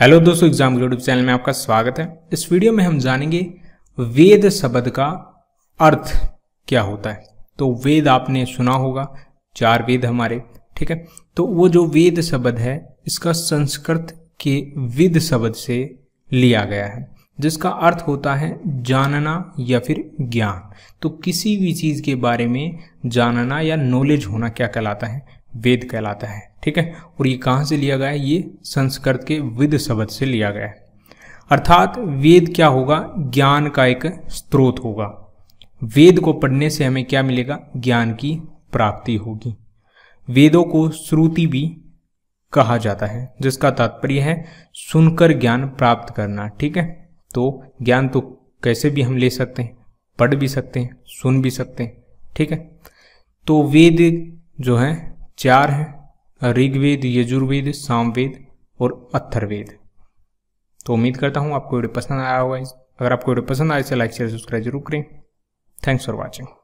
hello दोस्तों exam YouTube channel में आपका स्वागत है इस वीडियो में हम जानेंगे वेद शब्द का अर्थ क्या होता है तो वेद आपने सुना होगा चार वेद हमारे ठीक है तो वो जो वेद शब्द है इसका संस्कृत के विद शब्द से लिया गया है जिसका अर्थ होता है जानना या फिर ज्ञान तो किसी भी चीज़ के बारे में जानना या नॉलेज होना क्या कहलाता है वेद कहलाता है ठीक है और ये कहाँ से लिया गया है ये संस्कृत के विद शब्द से लिया गया है अर्थात वेद क्या होगा ज्ञान का एक स्रोत होगा वेद को पढ़ने से हमें क्या मिलेगा ज्ञान की प्राप्ति होगी वेदों को श्रुति भी कहा जाता है जिसका तात्पर्य है सुनकर ज्ञान प्राप्त करना ठीक है तो ज्ञान तो कैसे भी हम ले सकते हैं पढ़ भी सकते हैं सुन भी सकते हैं ठीक है तो वेद जो है चार हैं ऋग्वेद यजुर्वेद सामवेद और अथर्वेद तो उम्मीद करता हूँ आपको वीडियो पसंद आया होगा अगर आपको वीडियो पसंद आए तो लाइक शेयर सब्सक्राइब जरूर करें थैंक्स फॉर वॉचिंग